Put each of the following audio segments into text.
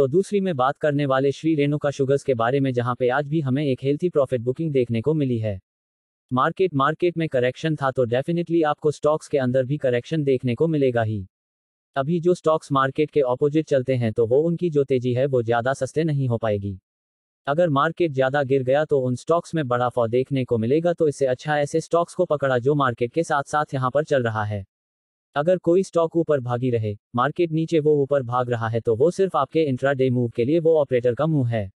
तो दूसरी में बात करने वाले श्री रेणुका शुगर्स के बारे में जहां पे आज भी हमें एक हेल्थी प्रॉफिट बुकिंग देखने को मिली है मार्केट मार्केट में करेक्शन था तो डेफिनेटली आपको स्टॉक्स के अंदर भी करेक्शन देखने को मिलेगा ही अभी जो स्टॉक्स मार्केट के ऑपोजिट चलते हैं तो वो उनकी जो तेजी है वो ज्यादा सस्ते नहीं हो पाएगी अगर मार्केट ज्यादा गिर गया तो उन स्टॉक्स में बड़ा फॉ देखने को मिलेगा तो इससे अच्छा ऐसे स्टॉक्स को पकड़ा जो मार्केट के साथ साथ यहाँ पर चल रहा है अगर कोई स्टॉक ऊपर भागी रहे मार्केट नीचे वो ऊपर भाग रहा है तो वो सिर्फ आपके इंट्राडे मूव के लिए वो ऑपरेटर का मुंह है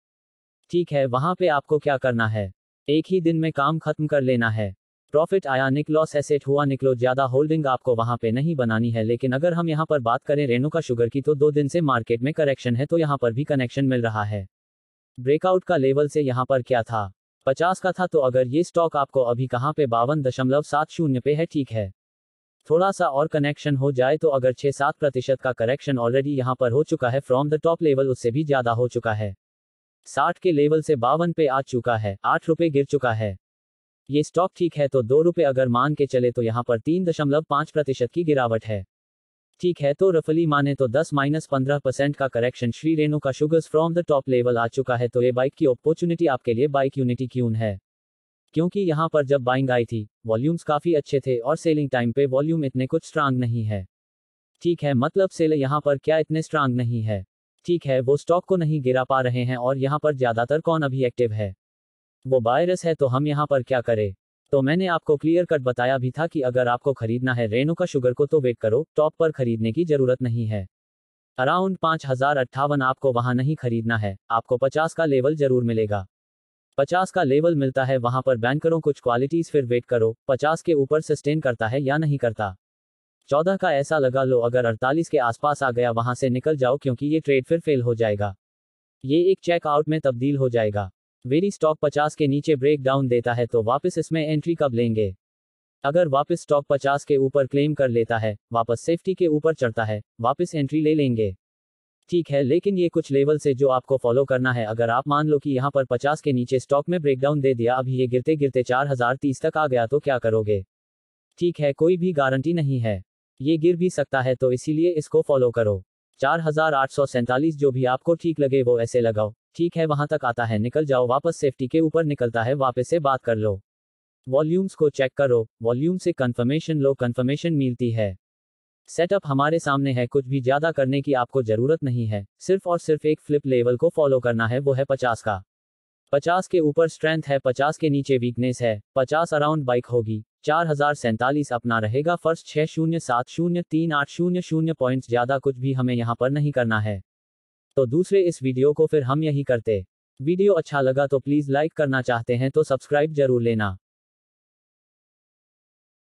ठीक है वहां पे आपको क्या करना है एक ही दिन में काम खत्म कर लेना है प्रॉफिट आया निकलॉस एसेट हुआ निकलो ज्यादा होल्डिंग आपको वहां पे नहीं बनानी है लेकिन अगर हम यहाँ पर बात करें का शुगर की तो दो दिन से मार्केट में करेक्शन है तो यहाँ पर भी कनेक्शन मिल रहा है ब्रेकआउट का लेवल से यहाँ पर क्या था पचास का था तो अगर ये स्टॉक आपको अभी कहाँ पे बावन दशमलव सात शून्य पे है ठीक है थोड़ा सा और कनेक्शन हो जाए तो अगर छह सात प्रतिशत का करेक्शन ऑलरेडी यहाँ पर हो चुका है फ्रॉम द टॉप लेवल उससे भी ज्यादा हो चुका है साठ के लेवल से बावन पे आ चुका है आठ रुपये गिर चुका है ये स्टॉक ठीक है तो दो रुपये अगर मान के चले तो यहाँ पर तीन दशमलव पाँच प्रतिशत की गिरावट है ठीक है तो रफली माने तो दस माइनस पंद्रह परसेंट का correction Shree Renuka sugars from the top level आ चुका है तो ये बाइक की अपॉर्चुनिटी आपके लिए बाइक यूनिटी क्यून है क्योंकि यहाँ पर जब बाइंग आई थी वॉल्यूम्स काफी अच्छे थे और सेलिंग टाइम पे वॉल्यूम इतने कुछ स्ट्रांग नहीं है ठीक है मतलब सेल यहाँ पर क्या इतने स्ट्रांग नहीं है ठीक है वो स्टॉक को नहीं गिरा पा रहे हैं और यहाँ पर ज्यादातर कौन अभी एक्टिव है वो बायरस है तो हम यहाँ पर क्या करें तो मैंने आपको क्लियर कट बताया भी था कि अगर आपको खरीदना है रेनो का शुगर को तो वेट करो टॉप पर खरीदने की जरूरत नहीं है अराउंड पाँच हजार अट्ठावन आपको वहाँ नहीं खरीदना है आपको पचास का लेवल जरूर मिलेगा पचास का लेवल मिलता है वहां पर बैन करो कुछ क्वालिटीज फिर वेट करो पचास के ऊपर सस्टेन करता है या नहीं करता चौदह का ऐसा लगा लो अगर अड़तालीस के आसपास आ गया वहां से निकल जाओ क्योंकि ये ट्रेड फिर फेल हो जाएगा ये एक चेकआउट में तब्दील हो जाएगा वेरी स्टॉक पचास के नीचे ब्रेक डाउन देता है तो वापस इसमें एंट्री कब लेंगे अगर वापस स्टॉक पचास के ऊपर क्लेम कर लेता है वापस सेफ्टी के ऊपर चढ़ता है वापस एंट्री ले लेंगे ठीक है लेकिन ये कुछ लेवल से जो आपको फॉलो करना है अगर आप मान लो कि यहाँ पर 50 के नीचे स्टॉक में ब्रेकडाउन दे दिया अभी ये गिरते गिरते चार हजार तीस तक आ गया तो क्या करोगे ठीक है कोई भी गारंटी नहीं है ये गिर भी सकता है तो इसीलिए इसको फॉलो करो चार जो भी आपको ठीक लगे वो ऐसे लगाओ ठीक है वहां तक आता है निकल जाओ वापस सेफ्टी के ऊपर निकलता है वापस से बात कर लो वॉल्यूम्स को चेक करो वॉल्यूम से कन्फर्मेशन लो कन्फर्मेशन मिलती है सेटअप हमारे सामने है कुछ भी ज्यादा करने की आपको जरूरत नहीं है सिर्फ और सिर्फ एक फ्लिप लेवल को फॉलो करना है वो है पचास का पचास के ऊपर स्ट्रेंथ है पचास के नीचे वीकनेस है पचास अराउंड बाइक होगी चार हजार सैंतालीस अपना रहेगा फर्स्ट छह शून्य सात शून्य तीन आठ शून्य शून्य पॉइंट ज्यादा कुछ भी हमें यहाँ पर नहीं करना है तो दूसरे इस वीडियो को फिर हम यही करते वीडियो अच्छा लगा तो प्लीज लाइक करना चाहते हैं तो सब्सक्राइब जरूर लेना